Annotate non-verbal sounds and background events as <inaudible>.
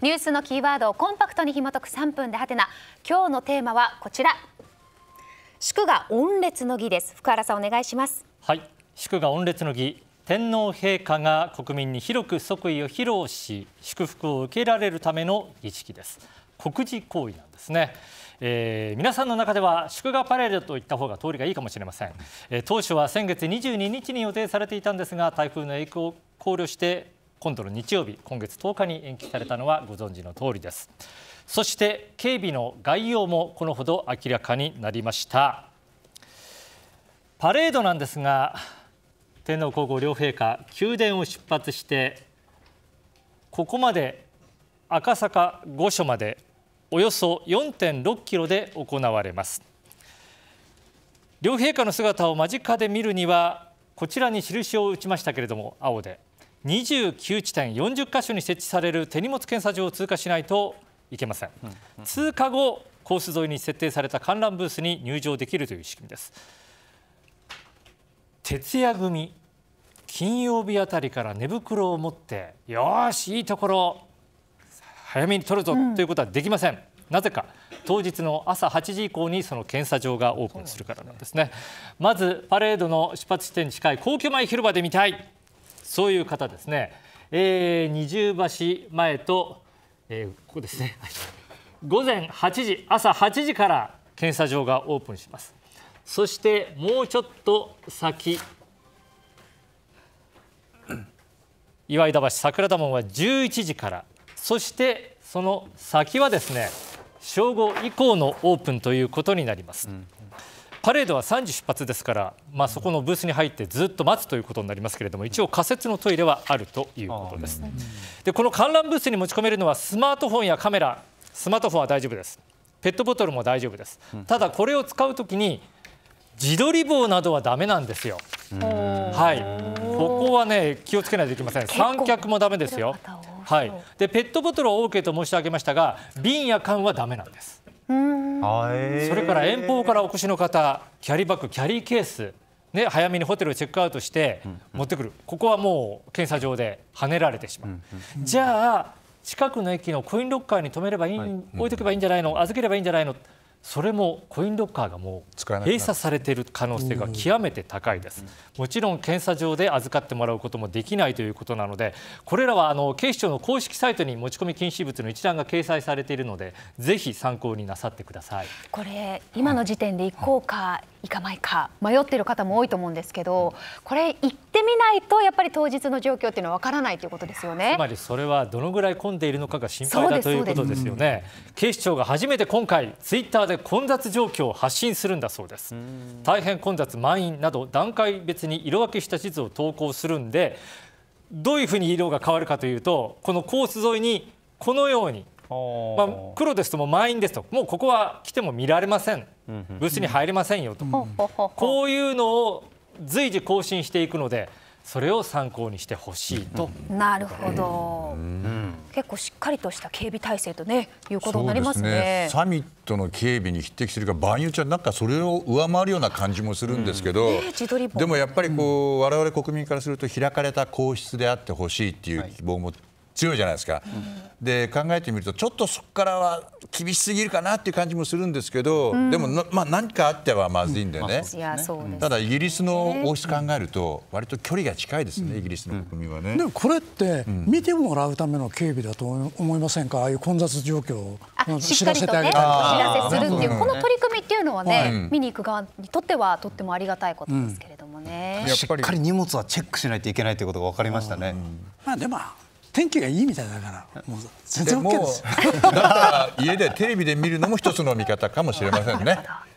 ニュースのキーワードをコンパクトに紐解く3分でハテナ今日のテーマはこちら祝賀御列の儀です福原さんお願いしますはい祝賀御列の儀天皇陛下が国民に広く即位を披露し祝福を受けられるための儀式です国事行為なんですね、えー、皆さんの中では祝賀パレードといった方が通りがいいかもしれません、えー、当初は先月22日に予定されていたんですが台風の影響を考慮して今度の日曜日今月10日に延期されたのはご存知の通りですそして警備の概要もこのほど明らかになりましたパレードなんですが天皇皇后両陛下宮殿を出発してここまで赤坂御所までおよそ4.6キロで行われます両陛下の姿を間近で見るにはこちらに印を打ちましたけれども青で29地点40カ所に設置される手荷物検査場を通過しないといけません、うんうん、通過後コース沿いに設定された観覧ブースに入場できるという仕組みです徹夜組金曜日あたりから寝袋を持ってよしいいところ早めに取るぞ、うん、ということはできませんなぜか当日の朝8時以降にその検査場がオープンするからなんですね、ね、まずパレードの出発地点に近い皇居前広場で見たいそういう方ですね、えー、二重橋前と、えー、ここですね <laughs> 午前8時朝8時から検査場がオープンしますそしてもうちょっと先 <coughs> 岩井田橋桜田門は11時からそしてその先はですね正午以降のオープンということになります。うんパレードは3時出発ですから、まあ、そこのブースに入ってずっと待つということになりますけれども一応仮設のトイレはあるということです。でこの観覧ブースに持ち込めるのはスマートフォンやカメラスマートフォンは大丈夫ですペットボトルも大丈夫ですただこれを使うときに自撮り棒などはだめなんですよ。はい、ここはね気をつけないといけません。三脚もだめですよ。はい。でペットボトルは OK と申し上げましたが、瓶や缶はだめなんです。それから遠方からお越しの方キャリーバッグキャリーケースね、早めにホテルをチェックアウトして持ってくる、うんうん、ここはもう検査場ではねられてしまう、うんうん、じゃあ近くの駅のコインロッカーに止めればいい、はい、置いとけばいいんじゃないの預ければいいんじゃないのそれもコインロッカーがもう閉鎖されている可能性が極めて高いです、もちろん検査場で預かってもらうこともできないということなのでこれらはあの警視庁の公式サイトに持ち込み禁止物の一覧が掲載されているのでぜひ参考になさってくださいこれ今の時点で行こうか行かないか迷っている方も多いと思うんですけどこれ行ってみないとやっぱり当日の状況っていうのはわからないということですよねつまりそれはどのぐらい混んでいるのかが心配だということですよね警視庁が初めて今回ツイッターで混雑状況を発信するんだそうです大変混雑満員など段階別に色分けした地図を投稿するんでどういうふうに色が変わるかというとこのコース沿いにこのようにまあ、黒ですともう満員ですともうここは来ても見られませんブースに入れませんよと、こういうのを随時更新していくのでそれを参考にしてほしいと。なるほど、結構しっかりとした警備体制とねいうことになりますね、ね、サミットの警備に匹敵するか場合によっちゃなんかそれを上回るような感じもするんですけど、うんね、でもやっぱりこう、うん、我々国民からすると開かれた皇室であってほしいっていう希望も強いじゃないですか、うん、で考えてみるとちょっとそこからは厳しすぎるかなっていう感じもするんですけど、うん、でもまあ、何かあってはまずいんでねうんね、ただイギリスの王室考えると割と距離が近いですね、イギリスの国民はねでもこれって見てもらうための警備だと思いませんかああいう混雑状況を知らせてあげたり、ね、知らせするっていうこの取り組みっていうのはね、見に行く側にとってはとってもありがたいことですけれどもね、やっぱりしっかり荷物はチェックしないといけないということが分かりましたね、まあでも天気がいいみたいだからもう全然 OK ですよだっら家でテレビで見るのも一つの見方かもしれませんね。<laughs>